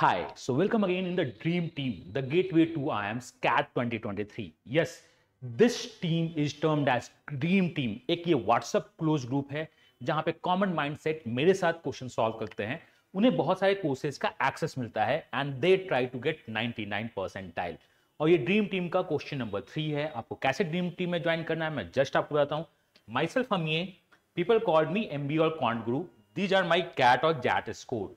Hi, so welcome again in the dream team, the gateway to IAM's CAT 2023. Yes, this team is termed as dream team. एक ये WhatsApp close group है जहां पे common mindset मेरे साथ question solve करते हैं उन्हें बहुत सारे courses का access मिलता है and they try to get 99 percentile. और ये ड्रीम टीम का क्वेश्चन नंबर थ्री है आपको कैसे ड्रीम टीम में ज्वाइन करना है मैं जस्ट आपको बताता हूँ माई सेल्फ हम ये people called me M B और कॉन्ट group these are my CAT और जैट स्कोर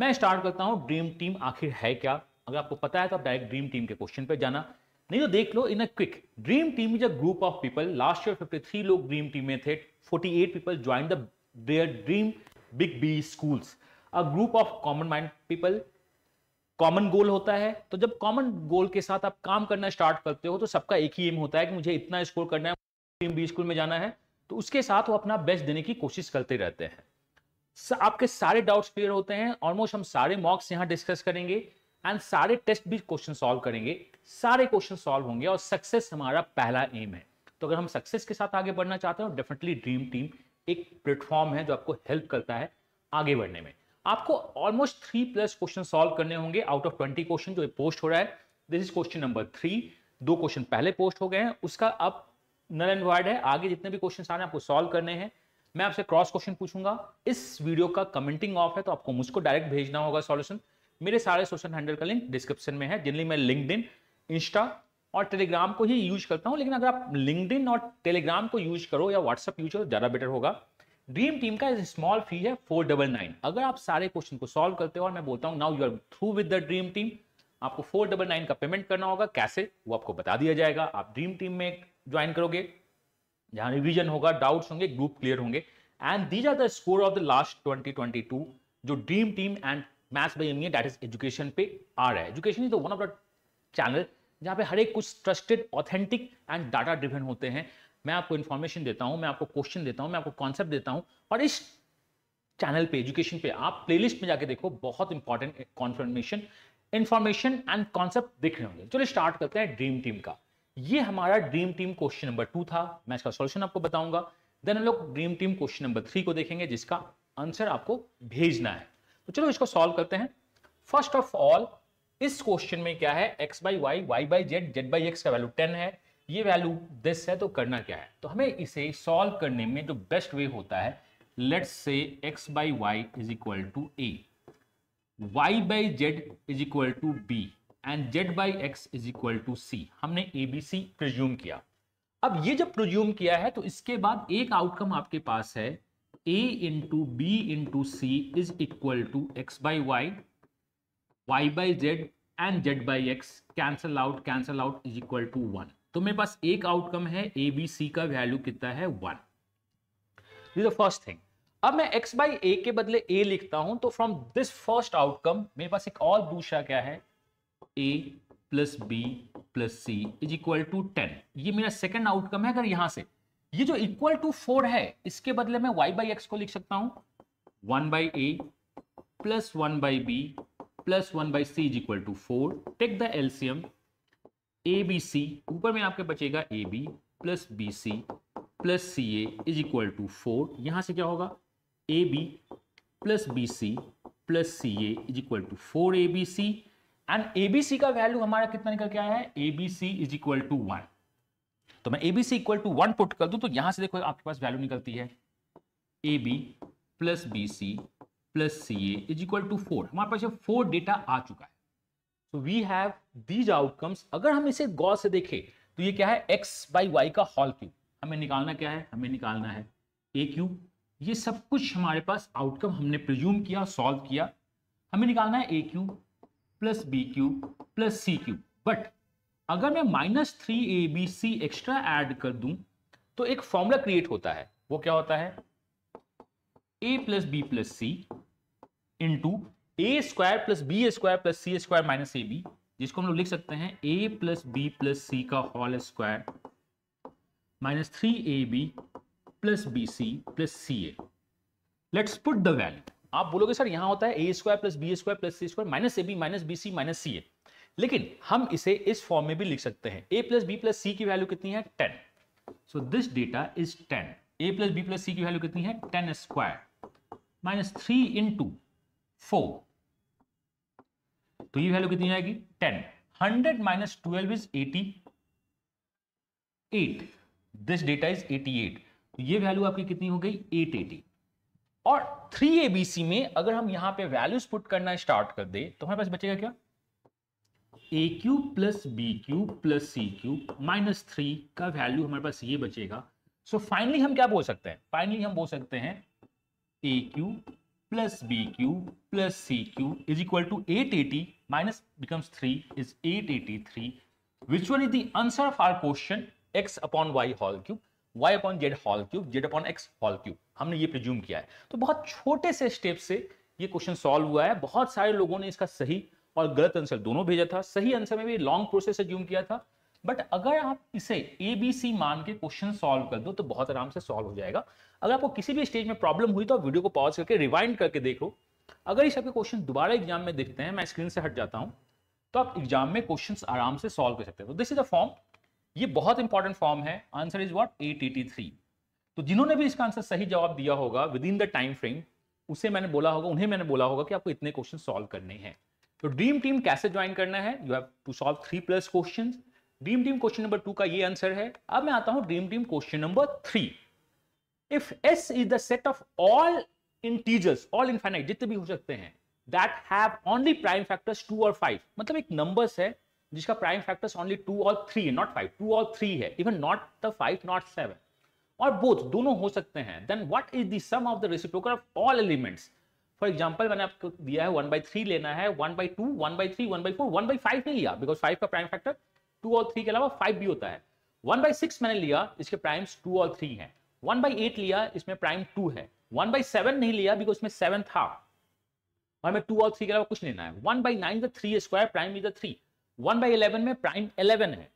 मैं स्टार्ट करता हूं ड्रीम टीम आखिर है क्या अगर आपको पता है तो आप डायरेक्ट ड्रीम टीम के क्वेश्चन पे जाना नहीं तो देख लो in a quick dream team is a group of people last year 53 लोग ड्रीम टीम में थे 48 people join the dream big B schools a group of common mind people common goal होता है तो जब कॉमन गोल के साथ आप काम करना स्टार्ट करते हो तो सबका एक ही एम होता है कि मुझे इतना स्कोर करना है ड्रीम बी स्कूल में जाना है तो उसके साथ वो अपना बेस्ट देने की कोशिश करते रहते हैं आपके सारे डाउट्स क्लियर होते हैं ऑलमोस्ट हम सारे मॉक्स यहाँ डिस्कस करेंगे एंड सारे टेस्ट भी क्वेश्चन सॉल्व करेंगे सारे क्वेश्चन सॉल्व होंगे और सक्सेस हमारा पहला एम है तो अगर हम सक्सेस के साथ आगे बढ़ना चाहते हैं डेफिनेटली ड्रीम टीम एक प्लेटफॉर्म है जो आपको हेल्प करता है आगे बढ़ने में आपको almost three plus question solve करने होंगे आउट ऑफ ट्वेंटी क्वेश्चन जो पोस्ट हो रहा है this is question number three दो क्वेश्चन पहले पोस्ट हो गए हैं उसका अब नल एंड वर्ड है आगे जितने भी क्वेश्चन आने आपको सॉल्व करने हैं मैं आपसे क्रॉस क्वेश्चन पूछूंगा इस वीडियो का कमेंटिंग ऑफ है तो आपको मुझको डायरेक्ट भेजना होगा सॉल्यूशन मेरे सारे सोशल हैंडल का लिंक डिस्क्रिप्शन में है जिनली मैं लिंकड इंस्टा और टेलीग्राम को ही यूज करता हूं लेकिन अगर आप लिंकड और टेलीग्राम को यूज करो या व्हाट्सअप यूज करो ज़्यादा बेटर होगा ड्रीम टीम का स्मॉल फी है फोर डबल नाइन अगर आप सारे क्वेश्चन को सॉल्व करते हो और मैं बोलता हूँ now you are through with the dream team आपको फोर डबल नाइन का पेमेंट करना होगा कैसे वो आपको बता दिया जाएगा आप ड्रीम टीम में ज्वाइन करोगे जहां रिविजन होगा डाउट होंगे ग्रुप क्लियर होंगे and these are the score of the last twenty twenty two जो dream team and maths by M date is education पे आ रहा है education is the one of the channel जहाँ पे हर एक कुछ trusted authentic and data driven होते हैं मैं आपको इन्फॉर्मेशन देता हूँ मैं आपको क्वेश्चन देता हूँ मैं आपको कॉन्सेप्ट देता हूँ और इस चैनल पे एजुकेशन पे आप प्लेलिस्ट में जाके देखो बहुत important confirmation information and concept दिख रहे होंगे चलो स्टार्ट करते हैं ड्रीम टीम का ये हमारा dream team question number two था मैं इसका सॉल्यूशन आपको बताऊंगा देन हम लोग dream team question number three को देखेंगे जिसका आंसर आपको भेजना है तो चलो इसको सॉल्व करते हैं फर्स्ट ऑफ ऑल इस क्वेश्चन में क्या है X by Y Y by Z Z by X का वैल्यू टेन है ये वैल्यू दिस है तो करना क्या है तो हमें इसे सॉल्व करने में जो बेस्ट वे होता है let's say X by Y is equal to A Y by Z is equal to B and Z by X is equal to C हमने ए बी सी प्रज्यूम किया अब ये जब प्रज्यूम किया है तो इसके बाद एक आउटकम आपके पास है A into B into C is equal to X by Y Y by Z and Z by X cancel out cancel out is equal to one तो मेरे पास एक आउटकम है ए बी सी का वैल्यू कितना है one this the first thing अब मैं x by ए के बदले a लिखता हूं तो फ्रॉम दिस फर्स्ट आउटकम मेरे पास एक और दूसरा क्या है A plus B plus C is equal to ten ये मेरा सेकेंड आउटकम है अगर यहां से ये जो इक्वल टू फोर है इसके बदले में वाई बाई एक्स को लिख सकता हूं one by A plus one by B plus one by C is equal to four take the LCM A B C ऊपर में आपके बचेगा A B plus B C plus C A is equal to four यहां से क्या होगा A B plus B C plus C A is equal to four A B C and ABC का value हमारा कितना निकल के आया है ABC is equal to one तो मैं ABC equal to one put कर दूं तो यहां से देखो आपके पास वैल्यू निकलती है A B plus B C plus C A is equal to four हमारे पास फोर डेटा आ चुका है so we have these outcomes अगर हम इसे गौर से देखें तो ये क्या है एक्स बाई वाई का हॉल क्यूब हमें निकालना क्या है हमें निकालना है ए क्यूब ये सब कुछ हमारे पास आउटकम हमने प्रिज्यूम किया सॉल्व किया हमें निकालना है A cube plus B cube plus C cube but अगर मैं minus three A B C extra add कर दूं तो एक फॉर्मूला क्रिएट होता है वो क्या होता है A plus B plus C into A square plus B square plus C square minus A B जिसको हम लोग लिख सकते हैं A plus B plus C का whole square minus three A B plus B C plus C A let's put the value आप बोलोगे sir यहां होता है A square plus B square plus C square minus A B minus B C minus C A लेकिन हम इसे इस form में भी लिख सकते हैं A plus B plus C की वैल्यू कितनी है ten so this data is ten A plus B plus C की वैल्यू कितनी है ten square minus three into four तो ये वैल्यू कितनी आएगी ten hundred minus twelve is eighty eight this data is eighty eight ये value आपकी कितनी हो गई एट एटी और थ्री सी में अगर हम यहां पे वैल्यूज पुट करना स्टार्ट कर दे तो हमारे पास बचेगा क्या A cube plus B cube plus C cube minus three का वैल्यू हमारे पास ये बचेगा सो so फाइनली हम क्या बोल सकते हैं फाइनली हम बोल सकते हैं A cube plus B cube plus C cube is equal to eight eighty minus becomes three is eight eighty three which one is the answer of our question X upon Y whole cube Y upon Z whole cube Z upon X whole cube हमने ये presume किया है तो बहुत छोटे से step से ये क्वेश्चन सॉल्व हुआ है बहुत सारे लोगों ने इसका सही और गलत आंसर दोनों भेजा था सही आंसर में भी लॉन्ग प्रोसेस एज्यूम किया था बट अगर आप इसे ए बी सी मान के क्वेश्चन सॉल्व कर दो तो बहुत आराम से सॉल्व हो जाएगा अगर आपको किसी भी स्टेज में प्रॉब्लम हुई तो आप वीडियो को पॉज करके रिवाइंड करके देखो अगर इस आपके क्वेश्चन दोबारा एग्जाम में देखते हैं मैं स्क्रीन से हट जाता हूं तो आप एग्जाम में क्वेश्चन आराम से सॉल्व कर सकते हो दिस इज अ फॉर्म ये बहुत इंपॉर्टेंट फॉर्म है आंसर इज व्हाट ए तो जिन्होंने भी इसका आंसर सही जवाब दिया होगा within the time frame उसे मैंने बोला होगा उन्हें मैंने बोला होगा कि आपको इतने क्वेश्चन सॉल्व करने हैं तो ड्रीम टीम कैसे ज्वाइन करना है you have to solve three plus question dream team question number two का ये आंसर है अब मैं आता हूं dream team question number three if S is the set of all integers all infinite जितने भी हो सकते हैं that have only prime factors two और फाइव मतलब एक नंबर्स है जिसका प्राइम फैक्टर्स ओनली टू और थ्री है नॉट फाइव टू और थ्री है even not the five not seven और बोथ दोनों हो सकते हैं then what is the sum of the reciprocal of all elements for example मैंने आपको दिया है वन बाई थ्री लेना है one by two one by three one by four one by five नहीं लिया बिकॉज फाइव का प्राइम फैक्टर टू और थ्री के अलावा फाइव भी होता है वन बाई सिक्स मैंने लिया इसके प्राइम्स टू और थ्री हैं वन बाई एट लिया इसमें प्राइम टू है वन बाई सेवन नहीं लिया बिकॉज इसमें सेवन था और हमें टू और थ्री के अलावा कुछ लेना है one by nine the three square prime is the three one by eleven में प्राइम इलेवन है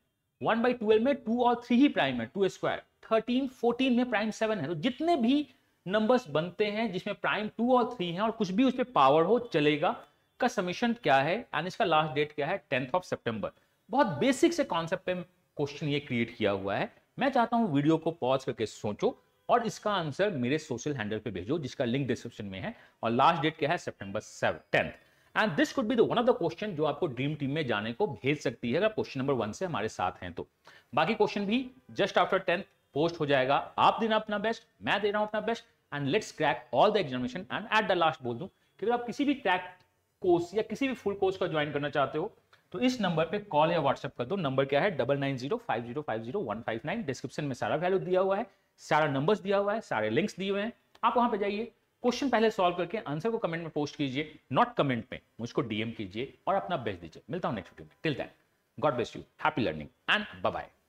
वन बाई ट्वेल्व में टू और थ्री ही प्राइम है टू स्क्वायर थर्टीन फोर्टीन में प्राइम सेवन है तो जितने भी नंबर्स बनते हैं जिसमें प्राइम टू और थ्री है और कुछ भी उस पर पावर हो चलेगा का समीशन क्या है एंड इसका लास्ट डेट क्या है टेंथ ऑफ सेप्टेम्बर बहुत बेसिक से कॉन्सेप्ट क्वेश्चन ये क्रिएट किया हुआ है मैं चाहता हूँ वीडियो को पॉज करके सोचो और इसका आंसर मेरे सोशल हैंडल पे भेजो जिसका लिंक डिस्क्रिप्शन में है और लास्ट डेट क्या है सितंबर seven tenth and this could be one of the question जो आपको ड्रीम टीम में जाने को भेज सकती है अगर क्वेश्चन नंबर वन से हमारे साथ हैं तो बाकी क्वेश्चन भी जस्ट आफ्टर टेंथ पोस्ट हो जाएगा आप देना अपना बेस्ट मैं दे रहा हूं अपना best and let's crack all the examination and at the last बोल दूं कि अगर आप किसी भी क्रैक कोर्स या किसी भी फुल कोर्स का ज्वाइन करना चाहते हो तो इस नंबर पे कॉल या व्हाट्सएप कर दो नंबर क्या है double nine zero five zero five zero one five nine description में सारा वैल्यू दिया हुआ है सारा नंबर्स दिया हुआ है सारे लिंक्स दिए हुए हैं आप वहां पे जाइए क्वेश्चन पहले सॉल्व करके आंसर को कमेंट में पोस्ट कीजिए नॉट कमेंट में मुझको डीएम कीजिए और अपना बेस्ट दीजिए मिलता हूं नेक्स्ट वीडियो में till that God bless you happy learning and bye